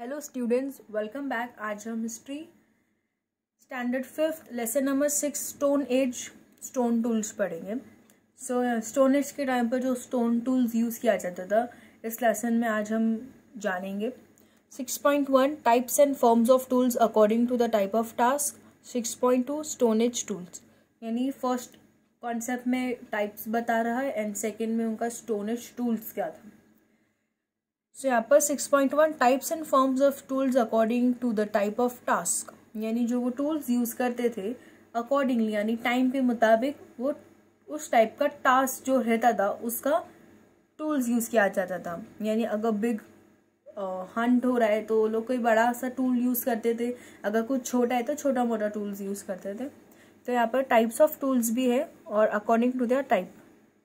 Hello students welcome back आज हम history standard fifth lesson number six stone age stone tools पढ़ेंगे so stone age के time पर जो स्टोन टूल्स यूज़ किया जाता था इस लेसन में आज हम जानेंगे six point one types and forms of tools according to the type of task six point two stone age tools यानी फर्स्ट कॉन्सेप्ट में टाइप्स बता रहा है एंड सेकेंड में उनका स्टोन एज टूल्स क्या था सो यहाँ पर six point one types and forms of tools according to the type of task यानी जो वो टूल्स यूज़ करते थे अकॉर्डिंगली यानी टाइम के मुताबिक वो उस टाइप का टास्क जो रहता था उसका टूल्स यूज़ किया जाता था यानी अगर बिग हंट हो रहा है तो लोग कोई बड़ा सा टूल यूज़ करते थे अगर कुछ छोटा है तो छोटा मोटा टूल्स यूज़ करते थे तो यहाँ पर टाइप्स ऑफ टूल्स भी है और according to the type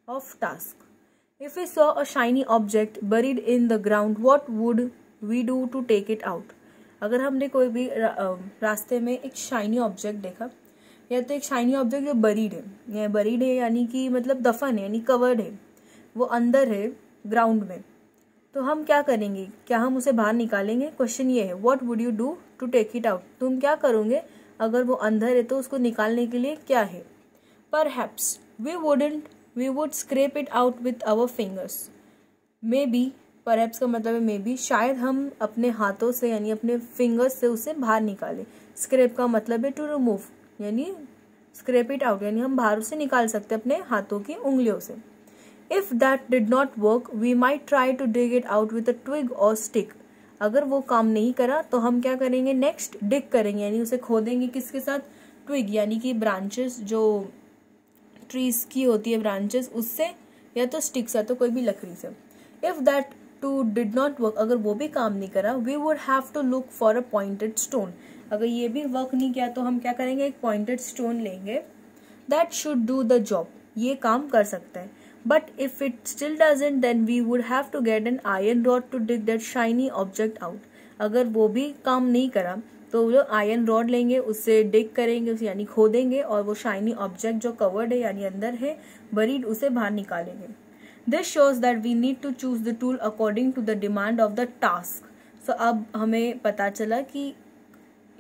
of task if you saw a shiny object buried in the ground what would we do to take it out अगर हमने कोई भी रास्ते में एक शाइनी ऑब्जेक्ट देखा या तो एक शाइनी ऑब्जेक्ट जो बरीड है या बरीड है यानी कि मतलब दफन है यानी कवर्ड है वो अंदर है ग्राउंड में तो हम क्या करेंगे क्या हम उसे बाहर निकालेंगे क्वेश्चन ये है what would you do to take it out तुम क्या करोगे अगर वो अंदर है तो उसको निकालने के लिए क्या है perhaps we wouldn't we would scrape it out with our fingers maybe perhaps का मतलब है मे बी शायद हम अपने हाथों से यानी अपने फिंगर्स से उसे बाहर निकालें स्क्रेप का मतलब है टू रिमूव यानी स्क्रेप इट आउट यानी हम बाहर उसे निकाल सकते अपने हाथों की उंगलियों से if that did not work we might try to dig it out with a twig और स्टिक अगर वो काम नहीं करा तो हम क्या करेंगे नेक्स्ट डिग करेंगे यानी उसे खोदेंगे किसके साथ ट्विग यानी कि ब्रांचेस जो ट्रीज की होती है ब्रांचेस उससे या तो स्टिक्स या तो कोई भी लकड़ी से if that too did not work अगर वो भी काम नहीं करा we would have to look for a pointed stone अगर ये भी वर्क नहीं किया तो हम क्या करेंगे एक पॉइंटेड स्टोन लेंगे that should do the job ये काम कर सकते हैं but if it still doesn't then we would have to get an iron rod to dig that shiny object out अगर वो भी काम नहीं करा तो वो लोग आयरन रॉड लेंगे उससे डिग करेंगे उसे यानी खोदेंगे और वो शाइनी ऑब्जेक्ट जो कवर्ड है यानी अंदर है बरीड उसे बाहर निकालेंगे this shows that we need to choose the tool according to the demand of the task so अब हमें पता चला कि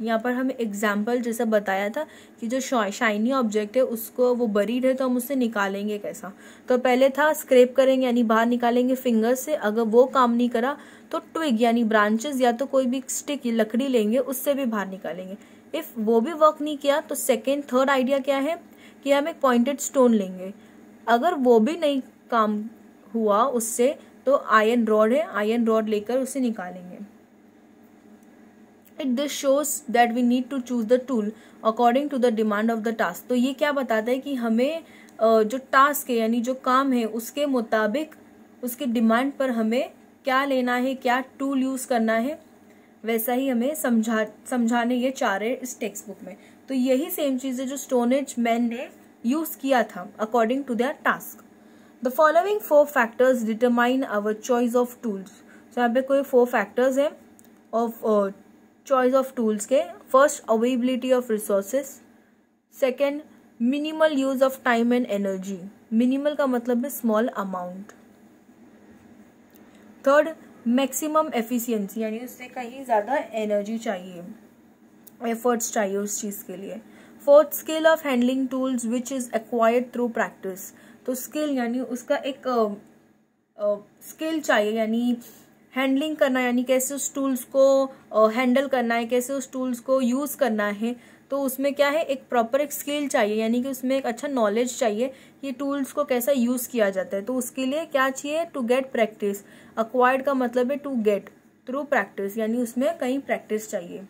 यहाँ पर हमें एग्जाम्पल जैसा बताया था कि जो शाइनी ऑब्जेक्ट है उसको वो बरीड है तो हम उससे निकालेंगे कैसा तो पहले था स्क्रेप करेंगे यानी बाहर निकालेंगे फिंगर से अगर वो काम नहीं करा तो ट्विग यानी ब्रांचेस या तो कोई भी स्टिक लकड़ी लेंगे उससे भी बाहर निकालेंगे इफ़ वो भी वर्क नहीं किया तो सेकेंड थर्ड आइडिया क्या है कि हम एक पॉइंटेड स्टोन लेंगे अगर वो भी नहीं काम हुआ उससे तो आयन रॉड है आयन रॉड लेकर उसे निकालेंगे it this shows that we need to choose the tool according to the demand of the task तो ये क्या बताता है कि हमें जो टास्क है यानी जो काम है उसके मुताबिक उसके डिमांड पर हमें क्या लेना है क्या टूल यूज करना है वैसा ही हमें समझा समझाने ये चाह रहे इस टेक्स्ट बुक में तो यही सेम चीज है जो स्टोनेज मैन ने यूज किया था according to their task the following four factors determine our choice of tools तो यहाँ पे कोई फोर फैक्टर्स हैं ऑफ choice of tools के first availability of resources second minimal use of time and energy minimal का मतलब है small amount third maximum efficiency यानी उससे कहीं ज़्यादा एनर्जी चाहिए एफर्ट्स चाहिए उस चीज़ के लिए fourth skill of handling tools which is acquired through practice तो स्किल यानी उसका एक स्किल uh, uh, चाहिए यानी हैंडलिंग करना यानी कैसे उस टूल्स को हैंडल करना है कैसे उस टूल्स को यूज़ करना है तो उसमें क्या है एक प्रॉपर एक स्किल चाहिए यानी कि उसमें एक अच्छा नॉलेज चाहिए कि टूल्स को कैसा यूज़ किया जाता है तो उसके लिए क्या चाहिए टू गेट प्रैक्टिस अक्वायर्ड का मतलब है टू गेट थ्रू प्रैक्टिस यानी उसमें कहीं प्रैक्टिस चाहिए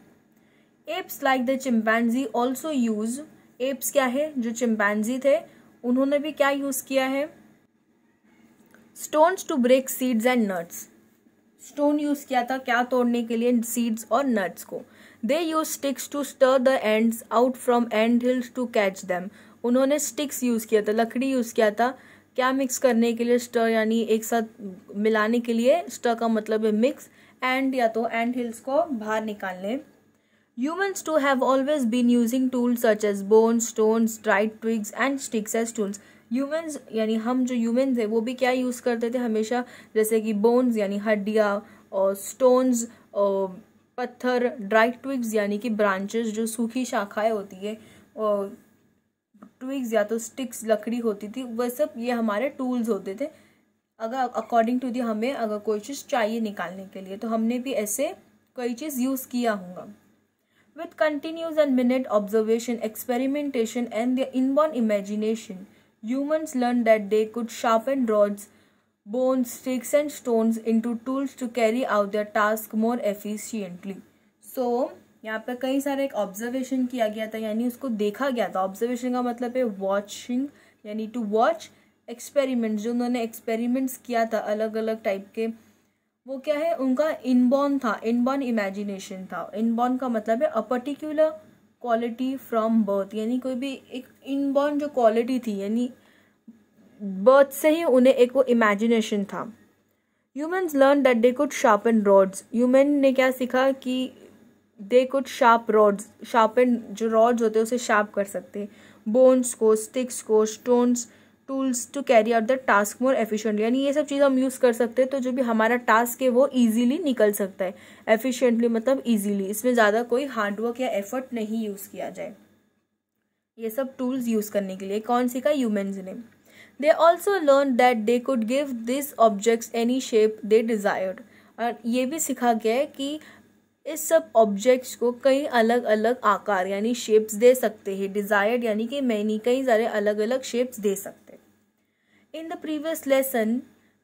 apes like the chimpanzee also use apes क्या है जो चिम्पैनजी थे उन्होंने भी क्या यूज़ किया है stones to break seeds and nuts stone use किया था क्या तोड़ने के लिए सीड्स और नट्स को they use sticks to stir the ants out from ant hills to catch them उन्होंने स्टिक्स यूज किया था लकड़ी यूज किया था क्या मिक्स करने के लिए स्टर यानी एक साथ मिलाने के लिए स्टर का मतलब है मिक्स एंड या तो एंड हिल्स को बाहर निकालने humans too have always been using tools such as bones stones dried twigs and sticks as tools humans यानी हम जो ह्यूमन्स है वो भी क्या यूज़ करते थे हमेशा जैसे कि बोन्स यानी हड्डियाँ और स्टोन्स और पत्थर ड्राई ट्विग्स यानी कि ब्रांचेस जो सूखी शाखाएं होती है और ट्विग्स या तो स्टिक्स लकड़ी होती थी वह सब ये हमारे टूल्स होते थे अगर अकॉर्डिंग टू दी हमें अगर कोई चीज़ चाहिए निकालने के लिए तो हमने भी ऐसे कोई चीज़ यूज़ किया होगा with continuous and minute observation experimentation and the inborn imagination Humans learned that they could sharpen rods, bones, sticks, and stones into tools to carry out their task more efficiently. So यहाँ पर कई सारे एक observation किया गया था यानी उसको देखा गया था ऑब्जर्वेशन का मतलब है वॉचिंग यानी टू वॉच एक्सपेरिमेंट्स जो उन्होंने एक्सपेरिमेंट्स किया था अलग अलग टाइप के वो क्या है उनका इनबॉर्न था इनबॉर्न इमेजिनेशन था इनबॉर्न का मतलब है a particular quality from birth यानी कोई भी एक इनबॉर्न जो क्वालिटी थी यानी बर्थ से ही उन्हें एक वो इमेजिनेशन था humans learn that they could sharpen rods human ने क्या सीखा कि they could sharp rods sharpen जो रॉड्स होते हैं उसे शार्प कर सकते बोन्स को स्टिक्स को stones tools to carry out the task more efficiently यानी ये सब चीज़ हम यूज़ कर सकते हैं तो जो भी हमारा टास्क है वो इजीली निकल सकता है एफिशिएंटली मतलब इजीली इसमें ज़्यादा कोई हार्डवर्क या एफर्ट नहीं यूज़ किया जाए ये सब टूल्स यूज़ करने के लिए कौन सी का ह्यूमन्स ने they also learn that they could give this objects any shape they desired और ये भी सीखा गया है कि इस सब ऑब्जेक्ट्स को कई अलग अलग आकार यानी शेप्स दे सकते हैं डिज़ायर्ड यानी कि मैनी कई सारे अलग अलग शेप्स दे सकते in the previous lesson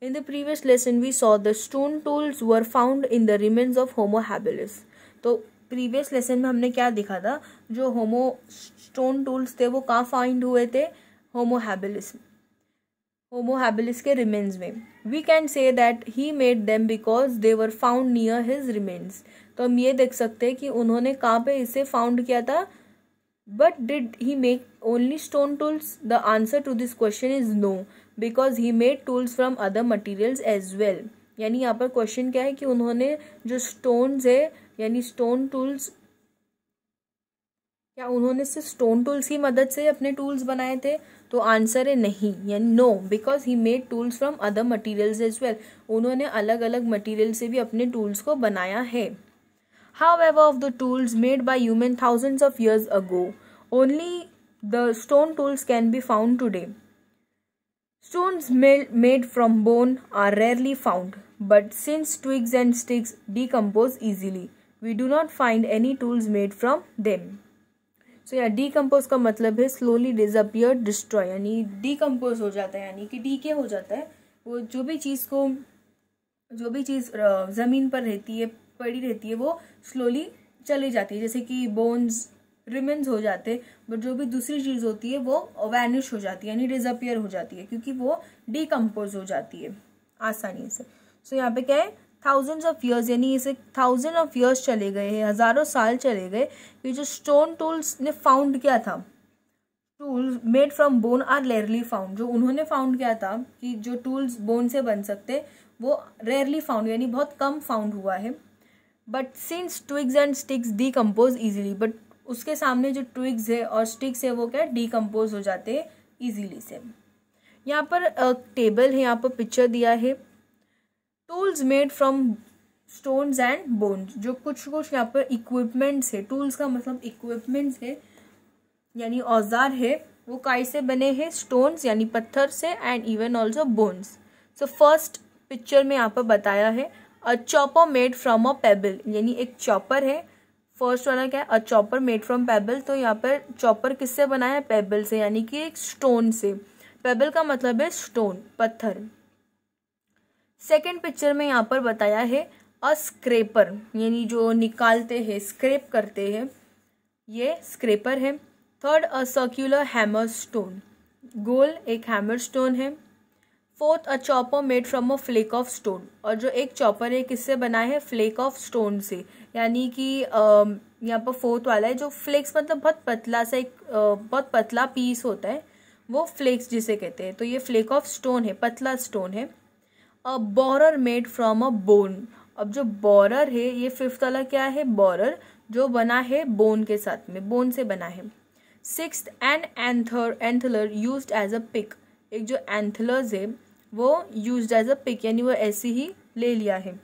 in the previous lesson we saw the stone tools were found in the remains of homo habilis तो प्रीवियस लेसन में हमने क्या देखा था जो होमो स्टोन टूल्स थे वो कहाँ फाइंड हुए थे होमो हैबिलिस होमो हैबिलिस के रिमेन्स में we can say that he made them because they were found near his remains तो हम ये देख सकते हैं कि उन्होंने कहाँ पे इसे फाउंड किया था but did he make only stone tools the answer to this question is no because he made tools from other materials as well यानी यहाँ पर क्वेश्चन क्या है कि उन्होंने जो स्टोन्स है यानी स्टोन टूल्स क्या उन्होंने सिर्फ स्टोन टूल्स की मदद से अपने टूल्स बनाए थे तो आंसर है नहीं यानी no because he made tools from other materials as well उन्होंने अलग अलग मटीरियल से भी अपने टूल्स को बनाया है however of the tools made by human thousands of years ago only the stone tools can be found today Stones made from bone are rarely found, but since twigs and sticks decompose easily, we do not find any tools made from them. so, yeah, decompose का मतलब है slowly disappear, destroy यानी decompose हो जाता है यानी कि decay हो जाता है वो जो भी चीज़ को जो भी चीज़ ज़मीन पर रहती है पड़ी रहती है वो slowly चली जाती है जैसे कि bones रिमेंस हो जाते बट जो भी दूसरी चीज़ होती है वो वैनिश हो जाती है यानी डिजअपियर हो जाती है क्योंकि वो डिकम्पोज हो जाती है आसानी से सो so, यहाँ पे क्या है थाउजेंड्स ऑफ ईयर्स यानी इसे थाउजेंड ऑफ ईयर्स चले गए हैं हज़ारों साल चले गए ये जो स्टोन टूल्स ने फाउंड किया था tools made from bone are rarely found जो उन्होंने फाउंड किया था कि जो टूल्स बोन से बन सकते वो रेयरली फाउंड यानी बहुत कम फाउंड हुआ है but since twigs and sticks decompose easily but उसके सामने जो ट्विग्स है और स्टिक्स है वो क्या डिकम्पोज हो जाते हैं इजीली से यहाँ पर टेबल है यहाँ पर पिक्चर दिया है tools made from stones and bones जो कुछ कुछ यहाँ पर इक्विपमेंट्स है टूल्स का मतलब इक्विपमेंट्स है यानी औजार है वो काई से बने हैं स्टोन्स यानी पत्थर से and even also bones so first picture में यहाँ पर बताया है a chopper made from a pebble यानी एक चॉपर है फर्स्ट वाला क्या है a chopper made from pebble तो यहाँ पर चॉपर किससे बना है पेबल से यानी कि एक स्टोन से पेबल का मतलब है स्टोन पत्थर सेकेंड पिक्चर में यहाँ पर बताया है अ स्क्रेपर यानी जो निकालते हैं स्क्रेप करते हैं ये स्क्रेपर है third a circular hammer stone गोल एक हैमर स्टोन है fourth a chopper made from a flake of stone और जो एक चॉपर है किससे बना है फ्लेक ऑफ स्टोन से यानी कि यहाँ पर फोर्थ वाला है जो फ्लेक्स मतलब बहुत पतला सा एक बहुत पतला पीस होता है वो फ्लेक्स जिसे कहते हैं तो ये फ्लेक ऑफ स्टोन है पतला स्टोन है a borer made from a bone अब जो बॉरर है ये फिफ्थ वाला क्या है बॉरर जो बना है बोन के साथ में बोन से बना है six and anther antler use as a pick एक जो एंथलर्स है वो यूज एज अ पिक यानी वो ऐसे ही ले लिया है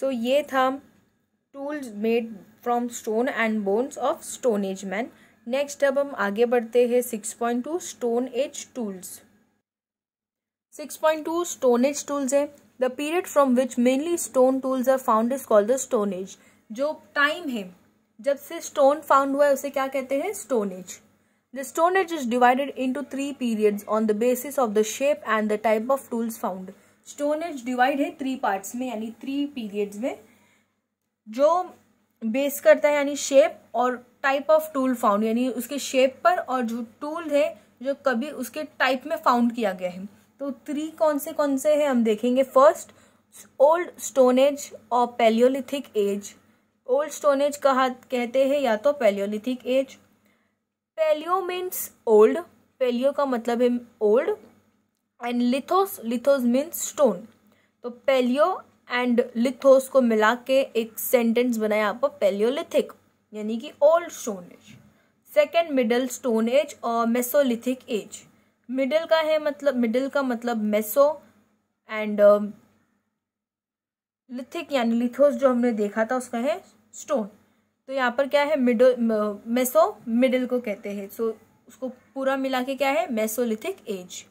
सो ये था tools made from stone and bones of stone age man next अब हम आगे बढ़ते हैं six point two stone age tools six point two stone age tools है the period from which mainly stone tools are found is called the stone age जो time है जब से स्टोन फाउंड हुआ है उसे क्या कहते हैं stone age the stone age is divided into three periods on the basis of the shape and the type of tools found stone age divide है थ्री पार्ट्स में यानी थ्री पीरियड्स में जो बेस करता है यानी शेप और type of tool found यानी उसके शेप पर और जो टूल है जो कभी उसके टाइप में फाउंड किया गया है तो थ्री कौन से कौन से हैं हम देखेंगे फर्स्ट ओल्ड स्टोन एज और palaeolithic age old stone age कहा कहते हैं या तो palaeolithic age palaeo means old palaeo का मतलब है old and lithos lithos means stone तो पेलियो एंड लिथोस को मिला के एक सेंटेंस बनाया आपको पेलियोलिथिक यानी कि old stone age second middle stone age और मेसोलिथिक एज मिडल का है मतलब मिडल का मतलब मेसो एंड लिथिक यानी लिथोस जो हमने देखा था उसका है स्टोन तो यहाँ पर क्या है मिडल मेसो मिडल को कहते हैं सो तो so, उसको पूरा मिला के क्या है mesolithic age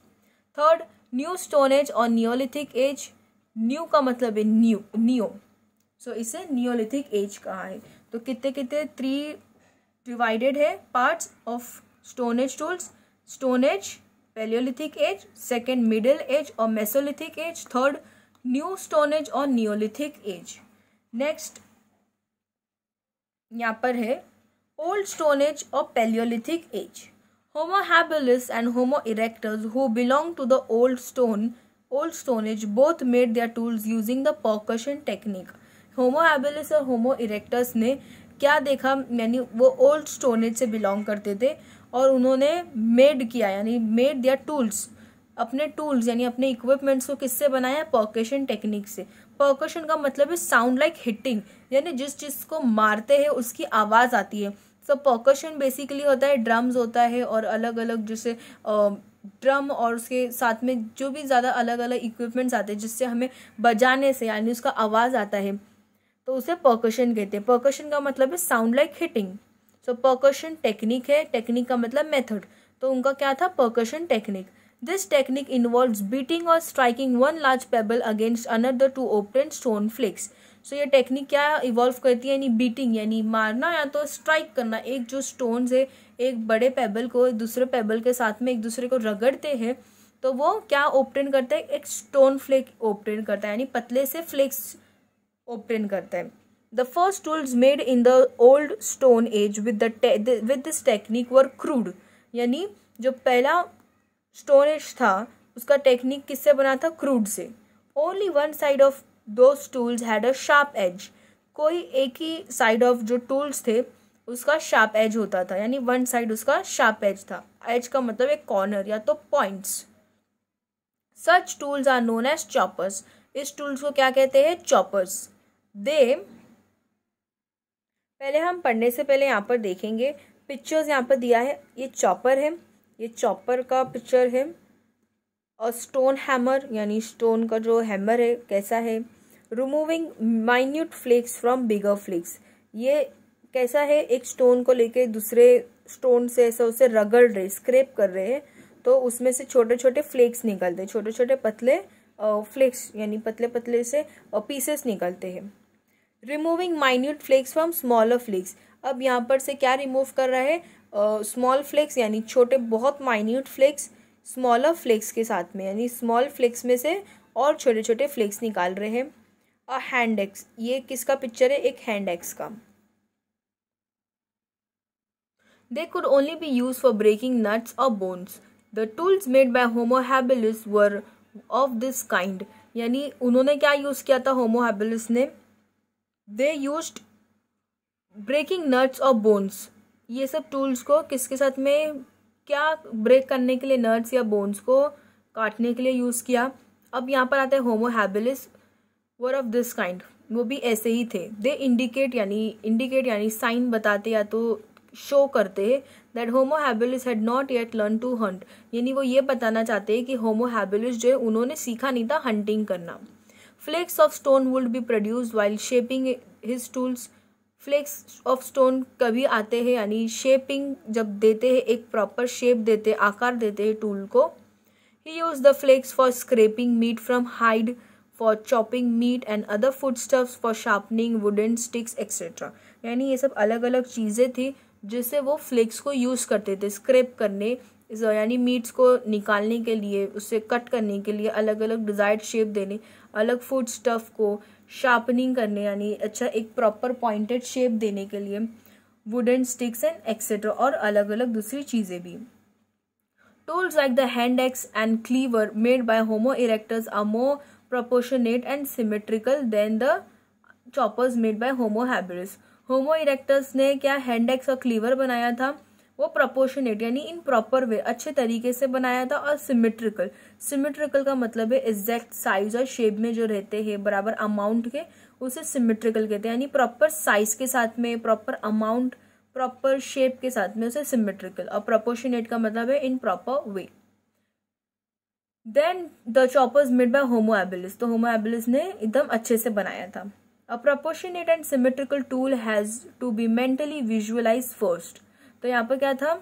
third new stone age और नियोलिथिक एज न्यू का मतलब है न्यू नियो सो so, इसे नियोलिथिक एज कहा है तो कितने कितने थ्री डिवाइडेड है parts of stone age tools stone age palaeolithic age second middle age और mesolithic age third new stone age और नियोलिथिक एज नेक्स्ट यहाँ पर है ओल्ड स्टोन एज और palaeolithic age Homo habilis and Homo erectus, who belong to the old stone, old stone age, both made their tools using the percussion technique. Homo habilis और homo erectus ने क्या देखा यानी वो old Stone Age से belong करते थे और उन्होंने मेड किया यानी मेड दिया टूल्स अपने टूल्स यानी अपने इक्विपमेंट्स को किससे बनाया पर्कशन टेक्निक से पॉकेशन का मतलब है साउंड लाइक हिटिंग यानी जिस चीज़ को मारते हैं उसकी आवाज़ आती है सो पॉकशन बेसिकली होता है ड्रम्स होता है और अलग अलग जैसे ड्रम और उसके साथ में जो भी ज़्यादा अलग अलग इक्विपमेंट्स आते हैं जिससे हमें बजाने से यानी उसका आवाज़ आता है तो उसे पर्कशन कहते हैं पर्कशन का मतलब है sound like hitting so percussion technique है टेक्निक का मतलब मेथड तो उनका क्या था percussion technique this technique involve beating और striking one large pebble against another to open stone flakes so ये टेक्निक क्या इवॉल्व करती है यानी बीटिंग यानी मारना या तो स्ट्राइक करना एक जो स्टोन है एक बड़े पेबल को दूसरे पेबल के साथ में एक दूसरे को रगड़ते हैं तो वो क्या ओपटेन करता है एक स्टोन फ्लेक ओपटेन करता है यानी पतले से फ्लेक्स ओपटेन करता है the first tools made in the old stone age with with this technique were crude यानी जो पहला स्टोन एज था उसका टेक्निक किससे बना था क्रूड से only one side of the tools had a sharp edge कोई एक ही साइड ऑफ जो टूल्स थे उसका शार्प एज होता था यानी वन साइड उसका शार्प एज था एज का मतलब एक कॉर्नर या तो points such tools are known as choppers इस टूल्स को क्या कहते हैं चॉपर्स दे पहले हम पढ़ने से पहले यहाँ पर देखेंगे पिक्चर्स यहाँ पर दिया है ये चॉपर है ये चॉपर का पिक्चर है और स्टोन हैमर यानी स्टोन का जो हैमर है कैसा है removing minute flakes from bigger flakes ये कैसा है एक स्टोन को लेके दूसरे स्टोन से ऐसा उसे रगड़ रहे स्क्रेप कर रहे हैं तो उसमें से छोटे छोटे फ्लेक्स निकलते छोटे छोटे पतले फ्लेक्स यानी पतले पतले से पीसेस निकलते हैं removing minute flakes from smaller flakes अब यहाँ पर से क्या रिमूव कर रहा है स्मॉल फ्लेक्स यानी छोटे बहुत माइन्यूट फ्लेक्स स्मॉलर फ्लेक्स के साथ में यानी स्मॉल फ्लेक्स में से और छोटे छोटे फ्लेक्स निकाल रहे हैं और हैंड एक्स ये किसका पिक्चर है एक हैंड एक्स का they could only be use for breaking nuts और bones the tools made by homo habilis were of this kind यानी उन्होंने क्या यूज़ किया था होमोहैबिलिस ने दे यूज ब्रेकिंग नट्स और बोन्स ये सब टूल्स को किसके साथ में क्या ब्रेक करने के लिए नर्व्स या बोन्स को काटने के लिए यूज़ किया अब यहाँ पर आते हैं homo habilis were of this kind वो भी ऐसे ही थे दे इंडिकेट यानी इंडिकेट यानी साइन बताते या तो शो करते हैं that homo habilis had not yet learn to hunt यानी वो ये बताना चाहते हैं कि होमो हैबिलिस जो है उन्होंने सीखा नहीं था हंटिंग करना flakes of stone would be produce while shaping his tools flakes of stone कभी आते हैं यानी शेपिंग जब देते हैं एक प्रॉपर शेप देते आकार देते हैं टूल को he use the flakes for scraping meat from hide for chopping meat and other food stuffs for sharpening wooden sticks etcetera यानी ये सब अलग अलग चीज़ें थी जिससे वो फ्लेक्स को यूज़ करते थे स्क्रेप करने यानी मीट्स को निकालने के लिए उससे कट करने के लिए अलग अलग डिज़ायर्ड शेप देने अलग फूड स्टफ़ को शार्पनिंग करने यानी अच्छा एक प्रॉपर पॉइंटेड शेप देने के लिए वुडन स्टिक्स एंड एक्सेट्रा और अलग अलग दूसरी चीज़ें भी tools like the hand axe and cleaver made by homo erectus are more proportionate and symmetrical than the choppers made by homo habilis homo erectus ने क्या हैंड एक्स और cleaver बनाया था वो प्रपोर्शनेट यानी इन प्रॉपर वे अच्छे तरीके से बनाया था और सिमेट्रिकल सिमेट्रिकल का मतलब है एग्जैक्ट साइज और शेप में जो रहते हैं बराबर अमाउंट के उसे सिमेट्रिकल कहते हैं यानी प्रॉपर साइज के साथ में प्रॉपर अमाउंट प्रॉपर शेप के साथ में उसे सिमेट्रिकल और प्रपोर्शनेट का मतलब है in proper way then the choppers made by homo habilis तो होमो एबिलिस ने एकदम अच्छे से बनाया था a proportionate and symmetrical tool has to be mentally visualise first तो यहाँ पर क्या था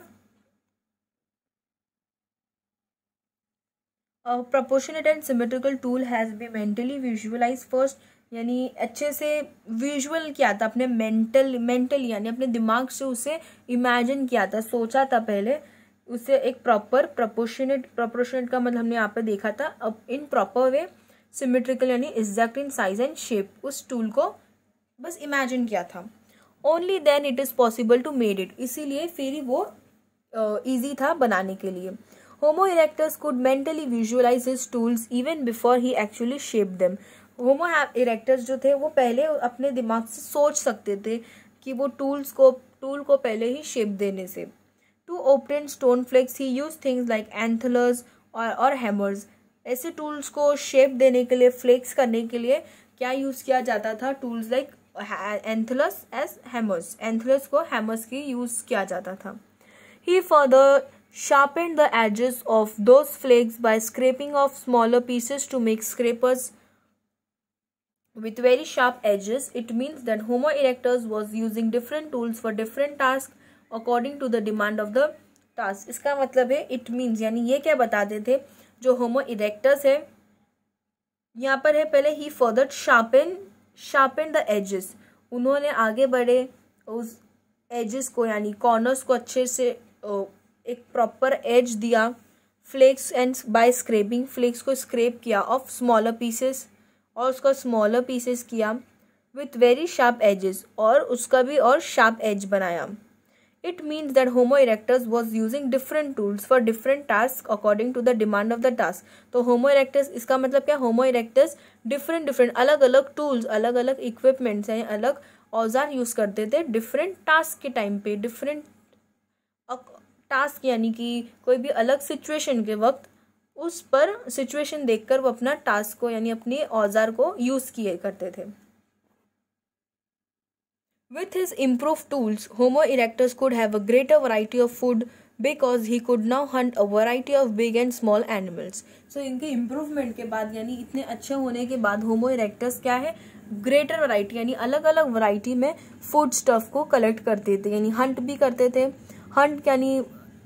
proportionate and symmetrical tool has be mentally visualise first यानी अच्छे से विजुअल किया था अपने मेंटल मेंटल यानी अपने दिमाग से उसे इमेजिन किया था सोचा था पहले उसे एक प्रॉपर प्रपोर्शनेट प्रपोर्शनेट का मतलब हमने यहाँ पर देखा था अब इन प्रॉपर वे सिमेट्रिकल यानी exact in size and shape उस टूल को बस इमेजिन किया था only then it is possible to made it इसीलिए फिर वो ईजी uh, था बनाने के लिए homo erectus could mentally visualise his tools even before he actually shape them homo erectus जो थे वो पहले अपने दिमाग से सोच सकते थे कि वो टूल्स को टूल को पहले ही शेप देने से to obtain stone flakes he use things like antlers और और हैमर्स ऐसे टूल्स को शेप देने के लिए फ्लेक्स करने के लिए क्या यूज़ किया जाता था tools like antlers as hammers antlers को हेमस की यूज किया जाता था he further sharpen the edges of those flakes by scraping off smaller pieces to make scrapers with very sharp edges it means that homo erectus was using different tools for different task according to the demand of the task इसका मतलब है it means यानी ये क्या बताते थे जो होमो इरेक्टर्स है यहाँ पर है पहले ही further sharpen sharpen the edges उन्होंने आगे बढ़े उस एजेस को यानी कॉर्नर्स को अच्छे से एक प्रॉपर एज दिया flakes and by scraping flakes को स्क्रेप किया ऑफ स्मॉलर पीसेस और उसका स्मॉलर पीसेस किया विथ वेरी शार्प एजेस और उसका भी और शार्प एज बनाया it means that homo erectus was using different tools for different task according to the demand of the task तो होमो इरेक्टर्स इसका मतलब क्या होमो इरेक्टर्स डिफरेंट डिफरेंट अलग अलग टूल्स अलग अलग इक्विपमेंट्स हैं अलग औजार यूज़ करते थे डिफरेंट टास्क के टाइम पे डिफरेंट टास्क यानी कि कोई भी अलग सिचुएशन के वक्त उस पर सिचुएशन देखकर वो अपना टास्क को यानी अपने औजार को यूज़ किए करते थे with his improve tools homo erectus could have a greater variety of food because he could now hunt a variety of big and small animals so इनके इम्प्रूवमेंट के बाद यानी इतने अच्छे होने के बाद होमो इरेक्टस क्या है ग्रेटर वराइटी यानी अलग अलग वराइटी में फूड स्टफ को कलेक्ट करते थे यानी हंट भी करते थे हंट यानी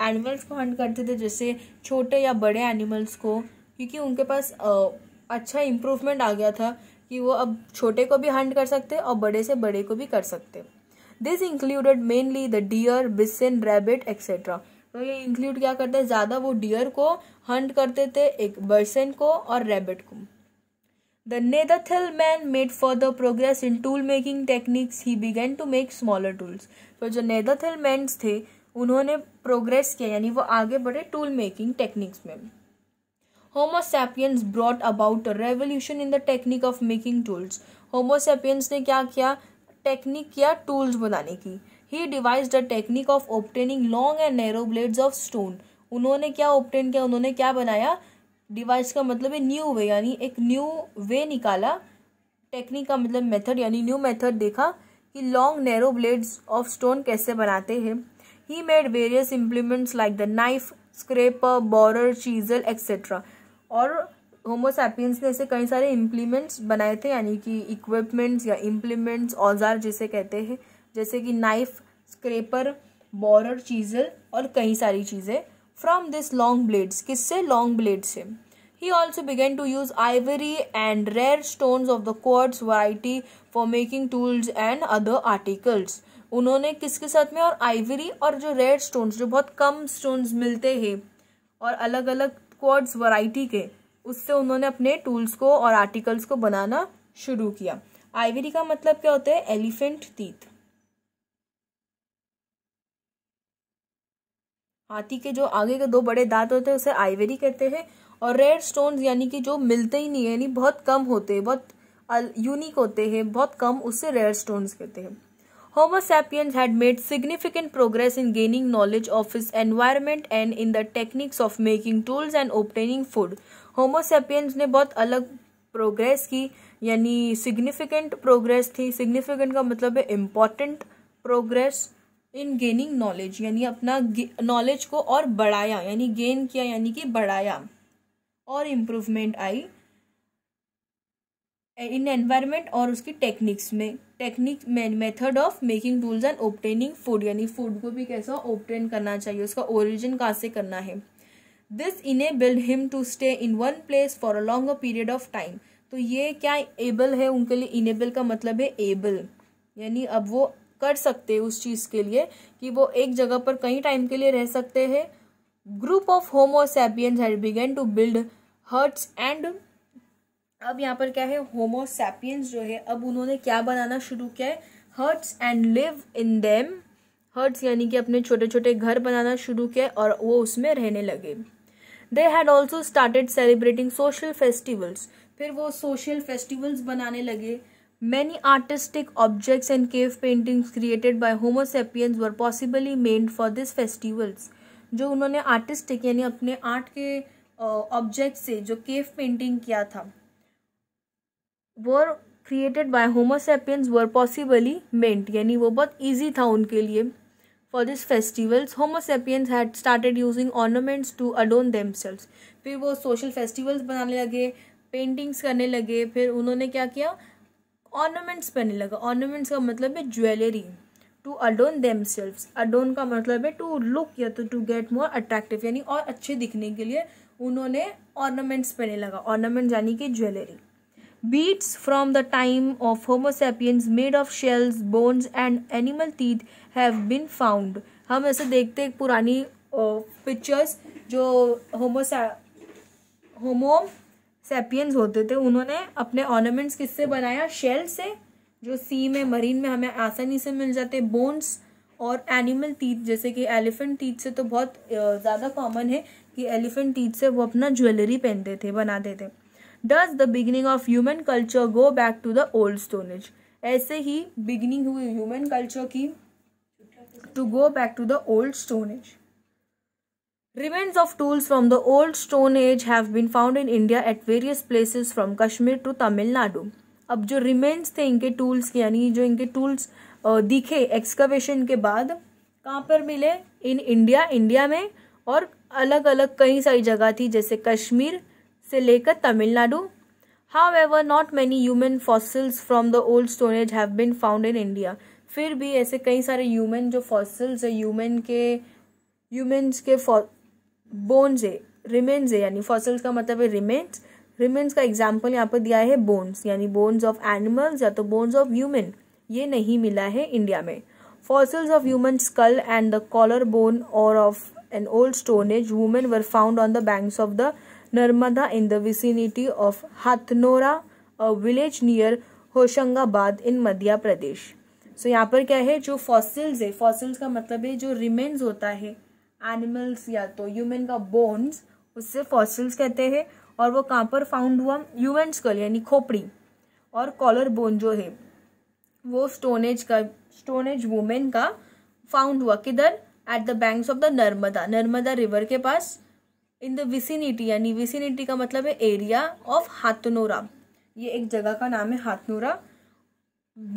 एनिमल्स को हंट करते थे जैसे छोटे या बड़े एनिमल्स को क्योंकि उनके पास अच्छा इम्प्रूवमेंट आ गया था कि वो अब छोटे को भी हंट कर सकते और बड़े से बड़े को भी कर सकते this included mainly the deer bison rabbit etcetera तो ये इंक्लूड क्या करते हैं ज़्यादा वो डियर को हंट करते थे एक बर्सन को और रैबिट को the Neanderthal man made further progress in tool making techniques he began to make smaller tools तो जो नेदरथिल मैं थे उन्होंने प्रोग्रेस किया यानी वो आगे बढ़े टूल मेकिंग टेक्निक्स में homo sapiens brought about revolution in the technique of making tools homo sapiens ने क्या किया टेक्निक किया टूल्स बनाने की he devised the technique of obtaining long and narrow blades of stone उन्होंने क्या ऑप्टेन किया उन्होंने क्या बनाया डिवाइस का मतलब है न्यू वे यानी एक न्यू वे निकाला टेक्निक का मतलब मेथड यानी न्यू मेथड देखा कि long narrow blades of stone कैसे बनाते हैं he made various implements like the knife scraper borer chisel etcetera और होमोसैपियंस ने ऐसे कई सारे इम्प्लीमेंट्स बनाए थे यानी कि इक्विपमेंट्स या इम्प्लीमेंट्स औजार जिसे कहते हैं जैसे कि नाइफ स्क्रेपर बॉर चीज़ल और कई सारी चीज़ें फ्रॉम दिस लॉन्ग ब्लेड्स किससे लॉन्ग ब्लेड से he also began to use ivory and rare stones of the quartz variety for making tools and other articles उन्होंने किसके साथ में और आइवरी और जो रेयर स्टोन जो बहुत कम स्टोन्स मिलते हैं और अलग अलग क्वार्स वराइटी के उससे उन्होंने अपने टूल्स को और आर्टिकल्स को बनाना शुरू किया आइवरी का मतलब क्या होता है एलिफेंट तीत हाथी के जो आगे के दो बड़े दांत होते हैं उसे आइवेरी कहते हैं और रेयर स्टोन्स यानी कि जो मिलते ही नहीं है यानी बहुत कम होते हैं बहुत यूनिक होते हैं बहुत कम उससे रेयर स्टोन्स कहते हैं homo sapiens had made significant progress in gaining knowledge of his environment and in the techniques of making tools and obtaining food homo sapiens ने बहुत अलग प्रोग्रेस की यानी सिग्निफिकेंट प्रोग्रेस थी सिग्निफिकेंट का मतलब है important progress in gaining knowledge यानी अपना नॉलेज को और बढ़ाया यानी गेन किया यानी कि बढ़ाया और इम्प्रूवमेंट आई इन एनवायरमेंट और उसकी टेक्निक्स में technique method of making tools and obtaining food यानी फूड को भी कैसा ओपटेन करना चाहिए उसका ओरिजिन कहाँ से करना है this enabled him to stay in one place for a long period of time तो ये क्या एबल है उनके लिए इनेबल का मतलब है एबल यानी अब वो कर सकते उस चीज़ के लिए कि वो एक जगह पर कई टाइम के लिए रह सकते हैं group of homo sapiens had begun to build huts and अब यहाँ पर क्या है होमोसैपियंस जो है अब उन्होंने क्या बनाना शुरू किया है huts and live in them huts यानी कि अपने छोटे छोटे घर बनाना शुरू किया और वो उसमें रहने लगे they had also started celebrating social festivals फिर वो सोशल फेस्टिवल्स बनाने लगे Many artistic objects and cave paintings created by Homo sapiens were possibly made for these festivals. जो उन्होंने आर्टिस्टिक यानी अपने आर्ट के ऑब्जेक्ट से जो केव पेंटिंग किया था were created by homo sapiens were possibly meant यानी वो बहुत ईजी था उनके लिए for this festivals homo sapiens had started using ornaments to adorn themselves फिर वो सोशल फेस्टिवल्स बनाने लगे पेंटिंग्स करने लगे फिर उन्होंने क्या किया ऑर्नामेंट्स पहनने लगा ऑर्नामेंट्स का मतलब है jewellery to adorn them self adorn का मतलब है टू लुक या तो टू गेट मोर अट्रैक्टिव यानी और अच्छे दिखने के लिए उन्होंने ऑर्नामेंट्स पहने लगा ऑर्नामेंट यानी कि jewellery beads from the time of homo sapiens made of shells bones and animal teeth have been found हम ऐसे देखते पुरानी पिक्चर्स जो होमोसा होमो सेपियंस होते थे उन्होंने अपने ऑर्नामेंट्स किससे बनाया शेल से जो सी में मरीन में हमें आसानी से मिल जाते बोन्स और एनिमल टीथ जैसे कि एलिफेंट टीथ से तो बहुत ज़्यादा कॉमन है कि एलिफेंट टीथ से वो अपना ज्वेलरी पहनते थे बनाते थे thus the beginning of human culture go back to the old stone age ऐसे ही बिगिनिंग हुई ह्यूमन कल्चर की to go back to the old stone age Remains of tools from the old stone age have been found in India at various places from Kashmir to Tamil Nadu. अब जो remains थे इनके tools के यानी जो इनके tools दिखे excavation के बाद कहाँ पर मिले In India, India में और अलग अलग कई सारी जगह थी जैसे कश्मीर से लेकर Tamil Nadu however not many human fossils from the old stone age have been found in India फिर भी ऐसे कई सारे ह्यूमन जो फॉसिल्स है ह्यूमन के ह्यूमन्स के बोन्स है रिमेन्स है यानी फॉसल्स का मतलब है रिमेन्स रिमेन्स का एग्जाम्पल यहाँ पर दिया है बोन्स यानी बोन्स ऑफ एनिमल्स या तो बोन्स ऑफ ह्यूमन ये नहीं मिला है इंडिया में fossils of human skull and the collar bone और of an old stone age women were found on the banks of the Narmada in the vicinity of Hathnora a village near Hoshangabad in Madhya Pradesh so so, यहाँ पर क्या है जो fossils है fossils का मतलब है जो रिमेन्स होता है एनिमल्स या तो ह्यूमन का बोन्स उससे फॉसिल्स कहते हैं और वो कहाँ पर फाउंड हुआ ह्यूमन स्कल यानी खोपड़ी और कॉलर बोन जो है वो स्टोनेज का स्टोनेज वुमेन का फाउंड हुआ किधर at the banks of the Narmada Narmada river के पास इन द विसिनिटी यानी विसिनिटी का मतलब है एरिया ऑफ हाथनोरा ये एक जगह का नाम है हाथनोरा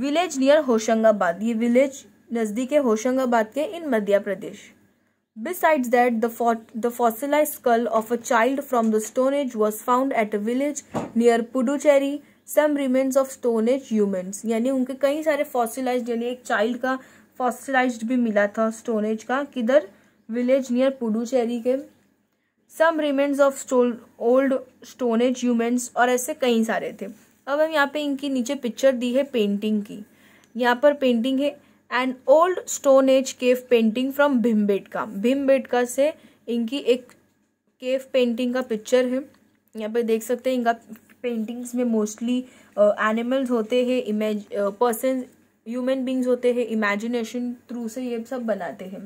विलेज नियर होशंगाबाद ये विलेज नज़दीक है होशंगाबाद के इन मध्य प्रदेश Besides that, the, fo the fossilized skull of a child from the Stone Age was found at a village near Puducherry. Some remains of Stone Age humans. यानी उनके कई सारे fossilized यानी एक child का fossilized भी मिला था stone age का किधर village near puducherry के some remains of stone old stone age humans और ऐसे कई सारे थे अब हम यहाँ पे इनकी नीचे पिक्चर दी है पेंटिंग की यहाँ पर पेंटिंग है and old stone age cave painting from Bhimbetka Bhimbetka से इनकी एक केव पेंटिंग का पिक्चर है यहाँ पे देख सकते हैं इनका पेंटिंग्स में मोस्टली एनिमल्स होते हैं इमेज पर्सन ह्यूमन बींग्स होते हैं इमेजिनेशन थ्रू से ये सब बनाते हैं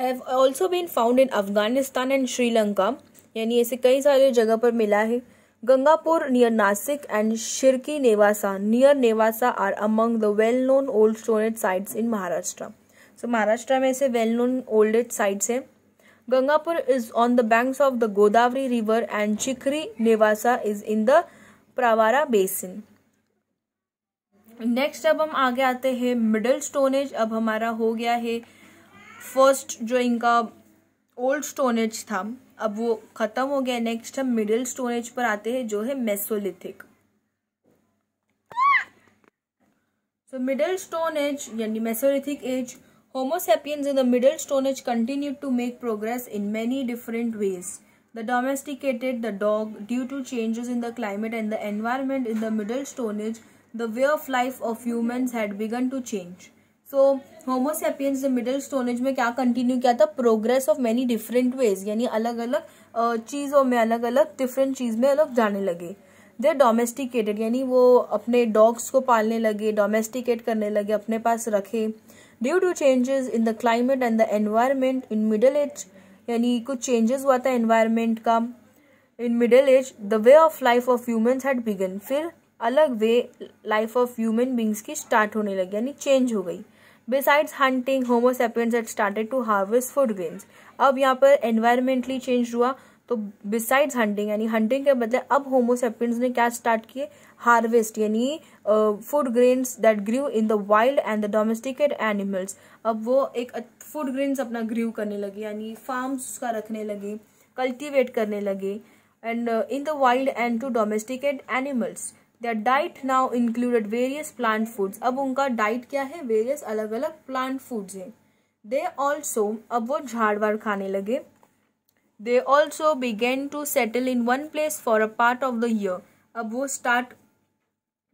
have also been found in Afghanistan and Sri Lanka यानी ऐसे कई सारे जगह पर मिला है Gangapur near Nashik and Chirki Nevasa near Nevasa are among the well known old stone age sites in Maharashtra so Maharashtra में ऐसे वेल नोन ओल्डेज साइट्स हैं Gangapur is on the banks of the Godavari river and चिखरी Nevasa is in the Pravara basin next अब हम आगे आते हैं मिडल स्टोनेज अब हमारा हो गया है फर्स्ट जो इनका ओल्ड स्टोनेज था अब वो खत्म हो गया नेक्स्ट हम मिडिल स्टोन एज पर आते हैं जो है mesolithic so middle stone age यानी mesolithic age homo sapiens in the middle stone age continue to make progress in many different ways the domesticated the dog due to changes in the climate and the environment in the middle stone age the way of life of humans had begun to change so homo sapiens ने middle stone age में क्या continue किया था progress of many different ways यानी अलग अलग चीज़ों में अलग अलग डिफरेंट चीज़ में अलग जाने लगे दे डोमेस्टिकेटेड यानी वो अपने डॉग्स को पालने लगे डोमेस्टिकेट करने लगे अपने पास रखे due to changes in the climate and the environment in middle age यानी कुछ चेंजेस हुआ था एनवायरमेंट का in middle age the way of life of humans had begun फिर अलग way life of human beings की स्टार्ट होने लगी यानी चेंज हो गई besides hunting homo sapiens had started to harvest food grains अब यहाँ पर एनवायरमेंटली चेंज हुआ तो बिसाइड्स हंटिंग यानी हंटिंग के बदले अब होमोसेपियंस ने क्या स्टार्ट किए हार्वेस्ट यानी food grains that grew in the wild and the domesticate animals अब वो एक फूड ग्रेन्स अपना ग्रीव करने लगे यानी फार्म्स उसका रखने लगे कल्टिवेट करने लगे and in the wild and to domesticate animals their diet now included various plant foods अब उनका डाइट क्या है वेरियस अलग अलग प्लांट फूड्स हैं दे ऑल्सो अब वो झाड़ वाड़ खाने लगे they also began to settle in one place for a part of the year अब वो स्टार्ट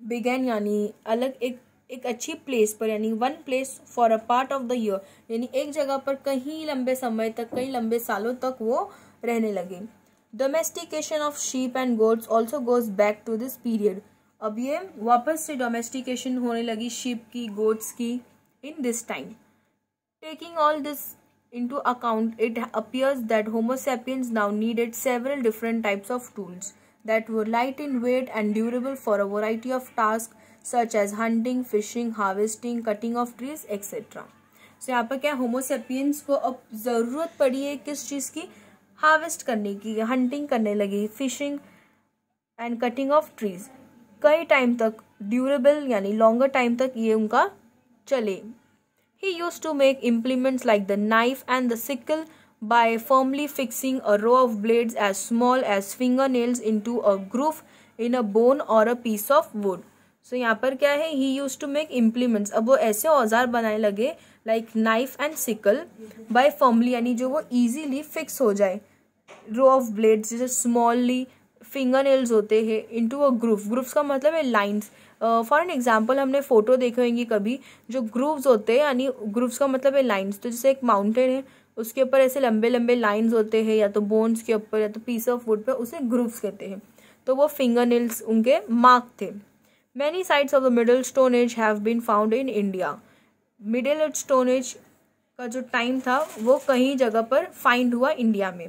बिगेन यानी अलग एक एक अच्छी प्लेस पर यानी one place for a part of the year यानी एक जगह पर कहीं लंबे समय तक कहीं लंबे सालों तक वो रहने लगे domestication of sheep and goats also goes back to this period अब ये वापस से डोमेस्टिकेशन होने लगी शिप की गोट्स की in this time taking all this into account it appears that homo sapiens now needed several different types of tools that were light in weight and durable for a variety of task such as hunting fishing harvesting cutting of trees etcetera so यहाँ पर क्या Homo sapiens को अब जरूरत पड़ी है किस चीज़ की हार्वेस्ट करने की हंटिंग करने लगी fishing and cutting of trees कई टाइम तक ड्यूरेबल यानी लॉन्गर टाइम तक ये उनका चले he use to make implements like the knife and the sickle fixing a row of blades as small as fingernails into a groove in a bone or a piece of wood so यहाँ पर क्या है he use to make implements अब वो ऐसे औजार बनाने लगे like knife and sickle by firmly यानी जो वो ईजीली फिक्स हो जाए रो ऑफ ब्लेड्स जैसे स्मॉलली फिंगर नेल्स होते हैं इनटू अ ग्रूव ग्रुप्स का मतलब है लाइंस फॉर एन एग्जाम्पल हमने फोटो देखे होंगे कभी जो ग्रूव्स होते हैं यानी ग्रुप्स का मतलब है लाइंस तो जैसे एक माउंटेन है उसके ऊपर ऐसे लंबे लंबे लाइंस होते हैं या तो बोन्स के ऊपर या तो पीस ऑफ वुड पर उसे ग्रूव्स कहते हैं तो वो फिंगर नेल्स उनके मार्क थे many sides of the middle stone age have been found in India middle stone age का जो टाइम था वो कहीं जगह पर फाइंड हुआ इंडिया में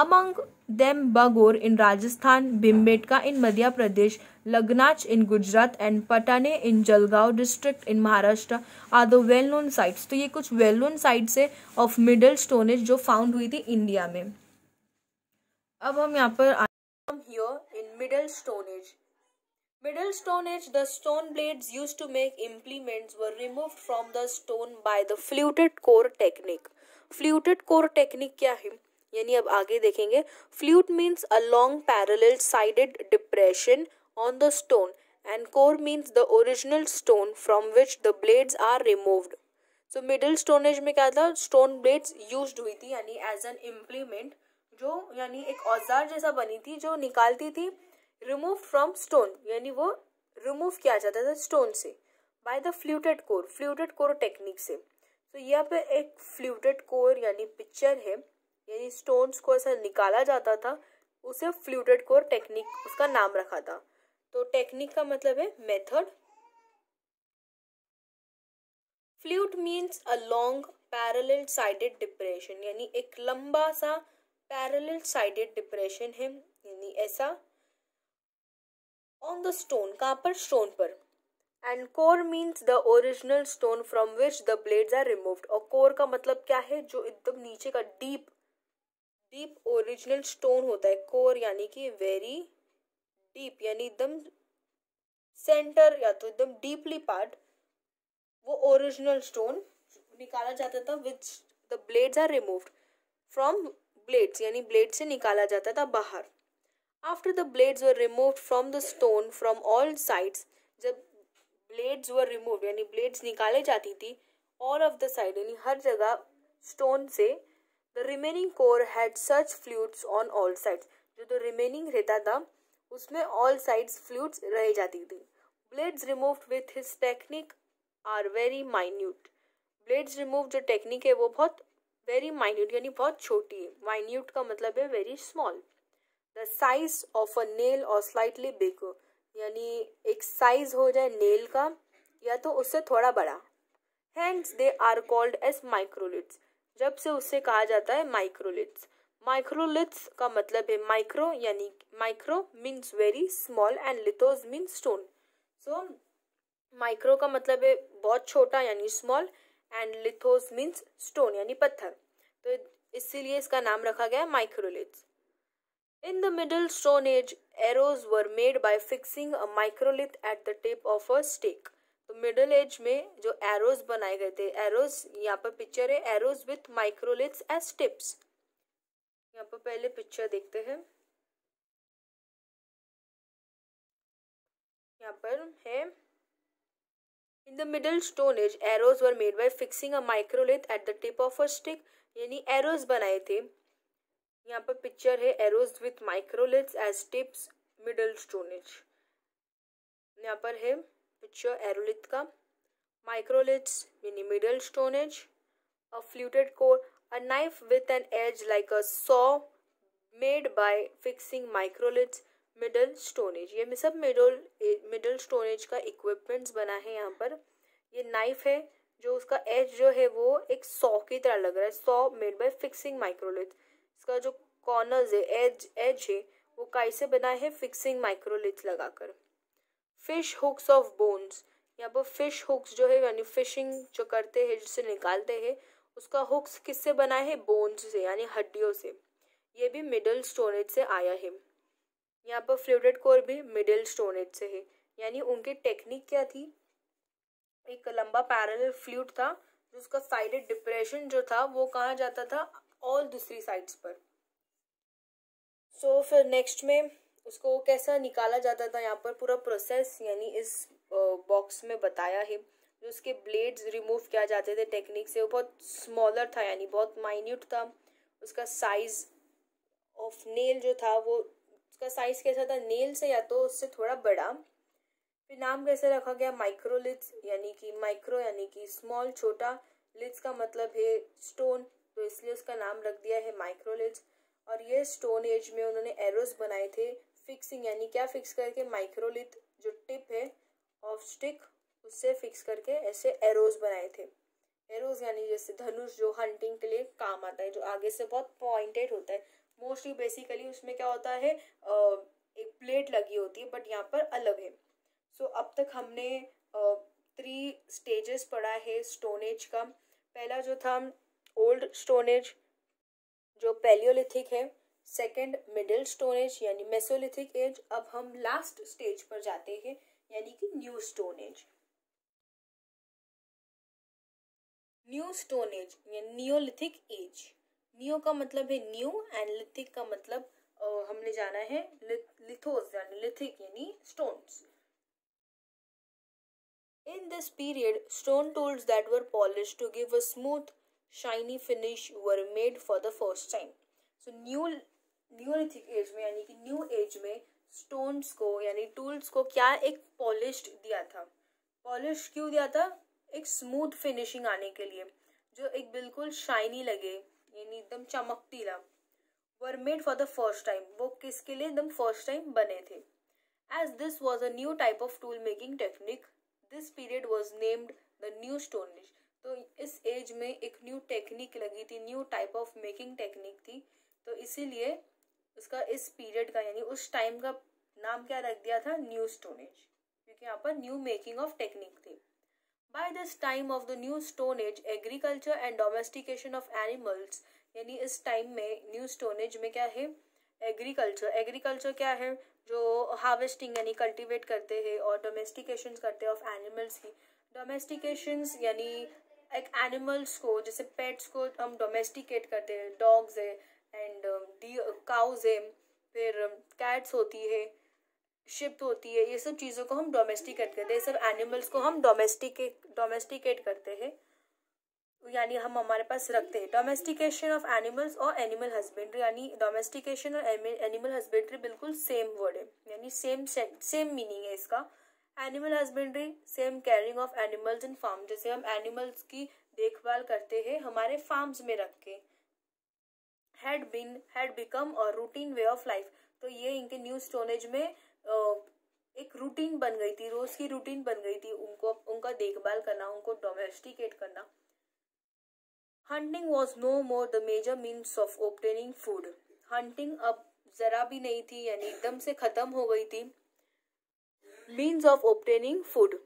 among them Bagor in Rajasthan Bhimbetka in Madhya Pradesh Langhnaj in Gujarat and Patne in Jalgaon district in Maharashtra are the well known sites तो ये कुछ वेल नोन साइट्स है ऑफ मिडल स्टोनेज जो फाउंड हुई थी इंडिया में अब हम यहाँ पर in middle stone age middle stone age the stone blade use to make implement were remove from the stone by the fluted core technique fluted core technique क्या है यानी अब आगे देखेंगे flute means a long parallel sided depression on the stone and core means the original stone from which the blades are removed so middle stone age में क्या था stone blades use हुई थी यानी एज एन इम्प्लीमेंट जो यानी एक औजार जैसा बनी थी जो निकालती थी रिमूव फ्रॉम स्टोन यानी वो रिमूव किया जाता था स्टोन से by the fluted core fluted core technique से तो so, यह पे एक फ्लूटेड कोर यानी पिक्चर है यानी स्टोन्स को ऐसा निकाला जाता था उसे फ्लूटेड कोर टेक्निक उसका नाम रखा था तो टेक्निक का मतलब है method flute means a long parallel sided depression यानी एक लंबा सा पैरेलल साइडेड डिप्रेशन है यानी ऐसा ऑन द स्टोन कहाँ पर स्टोन पर and core means the original stone from which the blades are removed और कोर का मतलब क्या है जो एकदम नीचे का डीप डीप ओरिजिनल स्टोन होता है कोर यानी कि वेरी डीप यानी एकदम सेंटर या तो एकदम डीपली पार्ट वो ओरिजिनल स्टोन निकाला जाता था which the blades are removed from blades यानी ब्लेड से निकाला जाता था बाहर after the blades were removed from the stone from all sides जब ब्लेड्स वर रिमूव यानी ब्लेड्स निकाले जाती थी ऑल ऑफ द साइड यानी हर जगह स्टोन से The remaining core had such flutes on all sides. जो तो रिमेनिंग रहता था उसमें ऑल sides फ्लूड्स रह जाती थी Blades remove with his technique are very minute blades remove जो टेक्निक है वो बहुत वेरी माइन्यूट यानी बहुत छोटी है माइन्यूट का मतलब है very small the size of a nail और स्लाइटली बिग यानी एक साइज हो जाए नेल का या तो उससे थोड़ा बड़ा hence they are called as microliths जब से उससे कहा जाता है माइक्रोलिथ्स माइक्रोलिथ्स का मतलब है माइक्रो यानी micro means very small and lithos means stone सो माइक्रो का मतलब है बहुत छोटा यानी small and lithos means stone यानी पत्थर तो इसीलिए इसका नाम रखा गया है microliths in the middle stone age arrows were made by fixing a microlith at the tip of a stake तो मिडिल एज में जो एरोज बनाए गए थे एरोज यहाँ पर पिक्चर है arrows with microliths as tips यहाँ पर पहले पिक्चर देखते हैं यहाँ पर है in the middle stone age arrows were made by fixing a microlith at the tip of a stick यानी एरोज बनाए थे यहाँ पर पिक्चर है arrows with microliths as tips middle stone age यहाँ पर है which एरोलिथ का microliths meaning middle stone a fluted core a knife with an as like a saw made by fixing microliths middle stone ये सब middle middle stone age का equipments बना है यहाँ पर ये नाइफ है जो उसका एज जो है वो एक सौ की तरह लग रहा है सौ मेड बाय फिक्सिंग माइक्रोलिथ इसका जो कॉर्नर्स है एज एज है वो कैसे बना है फिक्सिंग माइक्रोलिथ लगाकर फिश हुक्स ऑफ बोन्स यहाँ पर फिश हुक्स जो है यानी फिशिंग जो करते हैं जिसे निकालते हैं उसका हुक्स किससे बना है बोन्स से यानी हड्डियों से ये भी मिडल स्टोनेज से आया है यहाँ पर फ्लूडेड कोर भी मिडिल स्टोनेज से है यानी उनकी टेक्निक क्या थी एक लंबा पैरल फ्लूट था जिसका साइडेड डिप्रेशन जो था वो कहा जाता था और दूसरी साइड्स पर सो so, फिर नेक्स्ट में उसको कैसा निकाला जाता था यहाँ पर पूरा प्रोसेस यानी इस बॉक्स में बताया है जो उसके ब्लेड्स रिमूव किया जाते थे टेक्निक से वो बहुत स्मॉलर था यानी बहुत माइन्यूट था उसका साइज़ ऑफ नेल जो था वो उसका साइज़ कैसा था नेल से या तो उससे थोड़ा बड़ा फिर नाम कैसे रखा गया माइक्रोलिथ्स यानी कि माइक्रो यानी कि स्मॉल छोटा लिथ्स का मतलब है स्टोन तो इसलिए उसका नाम रख दिया है माइक्रोलिथ्स और ये स्टोन एज में उन्होंने एरोज बनाए थे फिक्सिंग यानी क्या फिक्स करके माइक्रोलिथ जो टिप है ऑफ स्टिक उससे फिक्स करके ऐसे एरोज बनाए थे एरोज यानी जैसे धनुष जो हंटिंग के लिए काम आता है जो आगे से बहुत पॉइंटेड होता है मोस्टली बेसिकली उसमें क्या होता है एक प्लेट लगी होती है बट यहाँ पर अलग है सो so, अब तक हमने थ्री स्टेजेस पढ़ा है स्टोनेज का पहला जो था ओल्ड स्टोनेज जो पेलियोलिथिक है सेकेंड मिडिल स्टोन एज यानी मेसोलिथिक एज अब हम लास्ट स्टेज पर जाते हैं यानी कि new stone age new stone age यानी नियोलिथिक एज नियो का मतलब है न्यू एंड लिथिक का मतलब हमने जाना है लिथोस यानी लिथिक यानी stones in this period stone tools that were polish to give a smooth shiny finish were made for the first time so new neolithic age में यानी कि न्यू एज में स्टोन्स को यानी टूल्स को क्या एक पॉलिश दिया था पॉलिश क्यों दिया था एक स्मूथ फिनिशिंग आने के लिए जो एक बिल्कुल शाइनी लगे यानी एकदम चमकतीला were made for the first time वो किसके लिए एकदम फर्स्ट टाइम बने थे as this was a new type of tool making technique this period was named the new stone age तो इस एज में एक न्यू टेक्निक लगी थी new type of making technique थी तो इसीलिए उसका इस पीरियड का यानी उस टाइम का नाम क्या रख दिया था न्यू स्टोन एज क्योंकि यहाँ पर न्यू मेकिंग ऑफ टेक्निक थी by this time of the new stone age agriculture and domestication of animals यानी इस टाइम में न्यू स्टोन एज में क्या है एग्रीकल्चर एग्रीकल्चर क्या है जो हार्वेस्टिंग यानी कल्टिवेट करते हैं और डोमेस्टिकेशन करते हैं ऑफ एनिमल्स की डोमेस्टिकेशन यानी एक एनिमल्स को जैसे पेट्स को हम डोमेस्टिकेट करते हैं डॉग्स है एंड डी काउज है फिर कैट्स um, होती है शिप होती है ये सब चीज़ों को हम डोमेस्टिकेट करते हैं ये सब एनिमल्स को हम डोमेस्टिकेट डोमेस्टिकेट करते हैं यानी हम हमारे पास रखते हैं डोमेस्टिकेशन ऑफ एनिमल्स और एनिमल हस्बेंड्री यानी डोमेस्टिकेशन और एनिमल हस्बेंड्री बिल्कुल सेम वर्ड है यानी सेम सेम मीनिंग है इसका animal husbandry same caring of animals in farm जैसे हम एनिमल्स की देखभाल करते हैं हमारे फार्म्स में रख के had been had become a routine way of life तो ये इनके न्यू स्टोनेज में एक रूटीन बन गई थी रोज की रूटीन बन गई थी उनको उनका देखभाल करना उनको डोमेस्टिकेट करना hunting was no more the major means of obtaining food hunting अब जरा भी नहीं थी यानी एकदम से खत्म हो गई थी means of obtaining food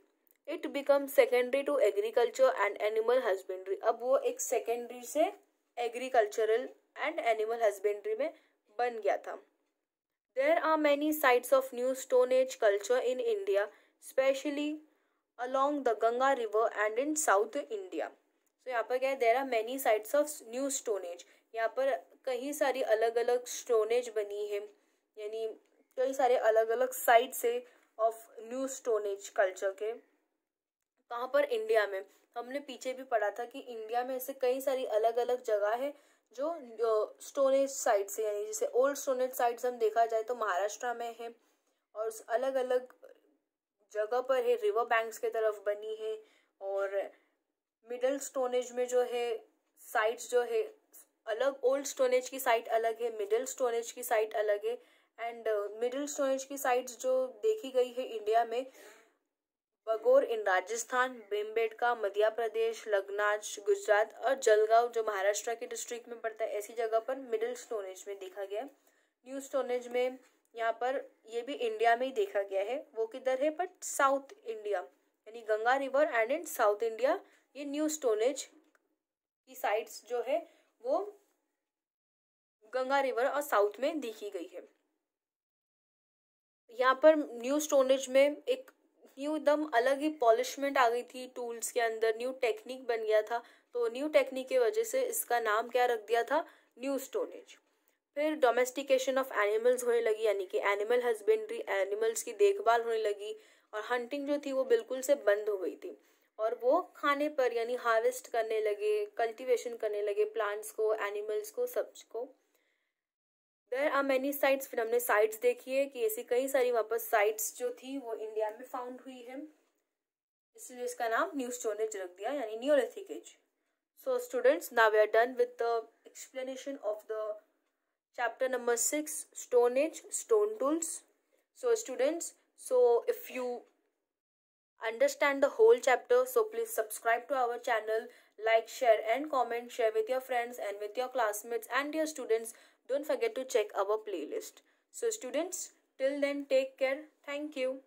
it become secondary to agriculture and animal husbandry अब वो एक सेकेंडरी से एग्रीकल्चरल एंड एनिमल हस्बेंड्री में बन गया था there are many sites of new stone age culture in India specially along the Ganga river and in south India so यहाँ पर क्या है there are many sites of new stone age यहाँ पर कई सारी अलग अलग स्टोन एज बनी है यानी कई सारे अलग अलग साइट्स है of new stone age culture के कहाँ पर इंडिया में हमने पीछे भी पढ़ा था कि इंडिया में ऐसे कई सारी अलग अलग जगह है जो स्टोनेज साइट है यानी जैसे ओल्ड स्टोनेज साइट्स हम देखा जाए तो महाराष्ट्र में है और अलग अलग जगह पर है रिवर बैंक्स के तरफ बनी है और मिडल स्टोनेज में जो है साइट्स जो है अलग ओल्ड स्टोनेज की साइट अलग है मिडिल स्टोनेज की साइट अलग है एंड मिडिल स्टोनेज की साइट्स जो देखी गई है इंडिया में बगोर इन राजस्थान भीमबेटका मध्य प्रदेश लगनाज गुजरात और जलगांव जो महाराष्ट्र के डिस्ट्रिक्ट में पड़ता है ऐसी जगह पर मिडिल स्टोनेज में देखा गया है न्यू स्टोनेज में यहाँ पर ये भी इंडिया में ही देखा गया है वो किधर है बट साउथ इंडिया यानी Ganga river and in south India ये न्यू स्टोनेज की साइट्स जो है वो गंगा रिवर और साउथ में देखी गई है यहाँ पर न्यू स्टोनेज में एक न्यू एकदम अलग ही पॉलिशमेंट आ गई थी टूल्स के अंदर न्यू टेक्निक बन गया था तो न्यू टेक्निक की वजह से इसका नाम क्या रख दिया था न्यू स्टोनेज फिर डोमेस्टिकेशन ऑफ एनिमल्स होने लगी यानी कि एनिमल हस्बेंड्री एनिमल्स की देखभाल होने लगी और हंटिंग जो थी वो बिल्कुल से बंद हो गई थी और वो खाने पर यानी हार्वेस्ट करने लगे कल्टीवेशन करने लगे प्लांट्स को एनिमल्स को सब्ज को देर आर मेनी साइट्स फिर हमने साइट्स देखी है कि ऐसी कई सारी वहां पर साइट्स जो थी वो इंडिया में फाउंड हुई है इसलिए इसका नाम न्यू स्टोनेज रख दिया यानी न्यूलिथिक एज सो स्टूडेंट्स ना we are done with the explanation of the chapter number six stone age stone tools so students so if you understand the whole chapter so please subscribe to our channel like share and comment share with your friends and with your classmates and your students Don't forget to check our playlist. So students, till then take care. Thank you.